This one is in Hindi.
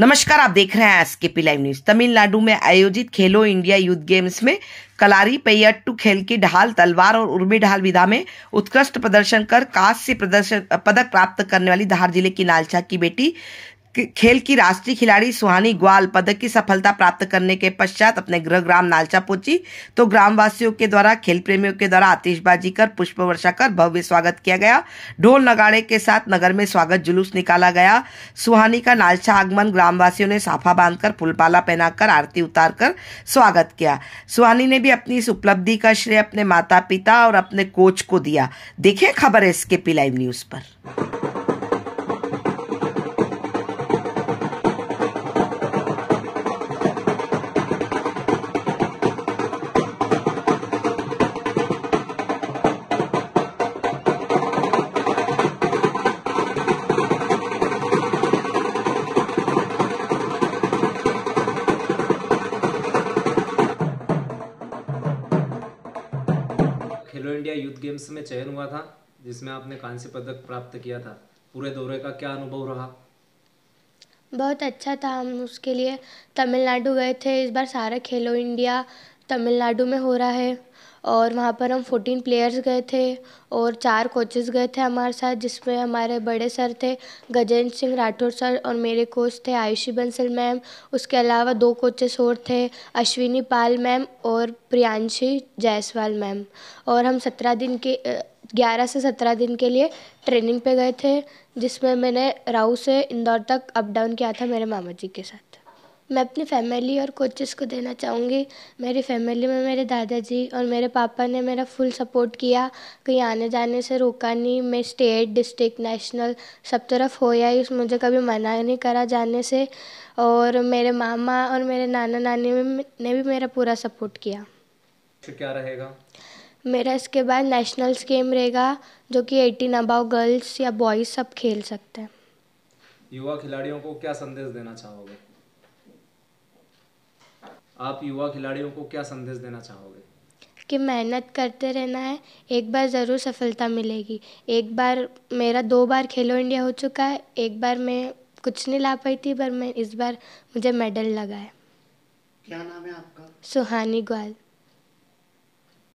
नमस्कार आप देख रहे हैं एस के पी लाइव न्यूज तमिलनाडु में आयोजित खेलो इंडिया यूथ गेम्स में कलारी पेयट्टू खेल की ढाल तलवार और उर्मी ढाल विधा में उत्कृष्ट प्रदर्शन कर कांस्य प्रदर्शन पदक प्राप्त करने वाली धार जिले की नालचा की बेटी खेल की राष्ट्रीय खिलाड़ी सुहानी ग्वाल पदक की सफलता प्राप्त करने के पश्चात अपने गृह ग्राम नालचा पहुंची तो ग्रामवासियों के द्वारा खेल प्रेमियों के द्वारा आतिशबाजी कर पुष्प वर्षा कर भव्य स्वागत किया गया ढोल नगाड़े के साथ नगर में स्वागत जुलूस निकाला गया सुहानी का नालचा आगमन ग्रामवासियों ने साफा बांधकर फुलपाला पहनाकर आरती उतार कर स्वागत किया सुहानी ने भी अपनी इस उपलब्धि का श्रेय अपने माता पिता और अपने कोच को दिया देखिये खबर है इसके पी लाइव न्यूज पर इंडिया यूथ गेम्स में चयन हुआ था जिसमें आपने कांस्य पदक प्राप्त किया था पूरे दौरे का क्या अनुभव रहा बहुत अच्छा था हम उसके लिए तमिलनाडु गए थे इस बार सारा खेलो इंडिया तमिलनाडु में हो रहा है और वहाँ पर हम फोर्टीन प्लेयर्स गए थे और चार कोचेस गए थे हमारे साथ जिसमें हमारे बड़े सर थे गजेंद्र सिंह राठौर सर और मेरे कोच थे आयुषी बंसल मैम उसके अलावा दो कोचेस और थे अश्विनी पाल मैम और प्रियांशी जायसवाल मैम और हम सत्रह दिन के ग्यारह से सत्रह दिन के लिए ट्रेनिंग पे गए थे जिसमें मैंने राहू से इंदौर तक अप डाउन किया था मेरे मामा जी के साथ मैं अपनी फैमिली और कोचेस को देना चाहूँगी मेरी फैमिली में मेरे दादाजी और मेरे पापा ने मेरा फुल सपोर्ट किया कहीं आने जाने से रोका नहीं मैं स्टेट डिस्ट्रिक्ट नेशनल सब तरफ हो आई मुझे कभी मना नहीं करा जाने से और मेरे मामा और मेरे नाना नानी ने भी मेरा पूरा सपोर्ट किया क्या रहेगा मेरा इसके बाद नेशनल्स गेम रहेगा जो कि एटीन अबाव गर्ल्स या बॉयज़ सब खेल सकते हैं युवा खिलाड़ियों को क्या संदेश देना चाहोगे आप युवा खिलाड़ियों को क्या संदेश देना चाहोगे कि मेहनत करते रहना है एक बार ज़रूर सफलता मिलेगी एक बार मेरा दो बार खेलो इंडिया हो चुका है एक बार मैं कुछ नहीं ला पाई थी पर मैं इस बार मुझे मेडल लगा है क्या नाम है आपका सुहानी ग्वाल